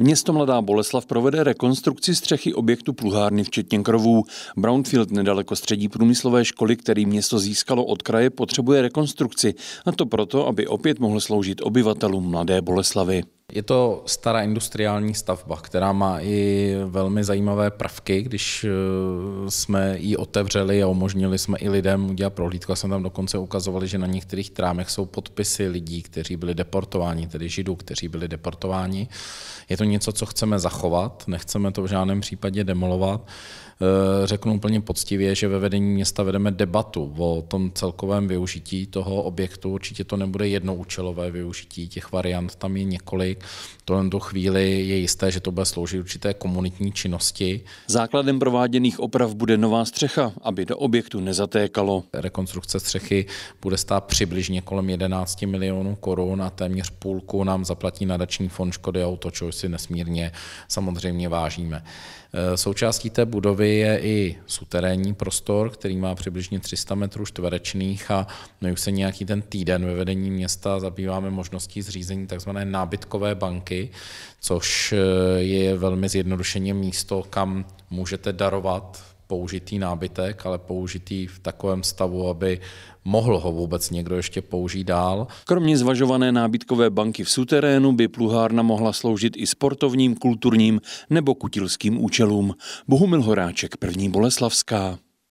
Město Mladá Boleslav provede rekonstrukci střechy objektu pluhárny včetně krovů. Brownfield nedaleko středí průmyslové školy, který město získalo od kraje, potřebuje rekonstrukci. A to proto, aby opět mohl sloužit obyvatelům Mladé Boleslavy. Je to stará industriální stavba, která má i velmi zajímavé prvky, když eh, jsme ji otevřeli a umožnili jsme i lidem udělat prohlídku. A jsme tam dokonce ukazovali, že na některých trámech jsou podpisy lidí, kteří byli deportováni, tedy židů, kteří byli deportováni. Je to něco, co chceme zachovat, nechceme to v žádném případě demolovat. Eh, řeknu úplně poctivě, že ve vedení města vedeme debatu o tom celkovém využití toho objektu. Určitě to nebude jednoučelové využití, těch variant tam je několik jazyk. V do chvíli je jisté, že to bude sloužit určité komunitní činnosti. Základem prováděných oprav bude nová střecha, aby do objektu nezatékalo. Rekonstrukce střechy bude stát přibližně kolem 11 milionů korun a téměř půlku nám zaplatí nadační fond Škody Auto, což si nesmírně samozřejmě vážíme. E, součástí té budovy je i suterénní prostor, který má přibližně 300 metrů čtverečných a my no už se nějaký ten týden ve vedení města zabýváme možností zřízení tzv. nábytkové Světové banky, což eh, je velmi zjednodušeně místo, kam můžete darovat použitý nábytek, ale použitý v takovém stavu, aby mohl ho vůbec někdo ještě použít dál. Kromě zvažované nábytkové banky v suterénu by pluhárna mohla sloužit i sportovním, kulturním nebo kutilským účelům. Bohumil Horáček, první Boleslavská.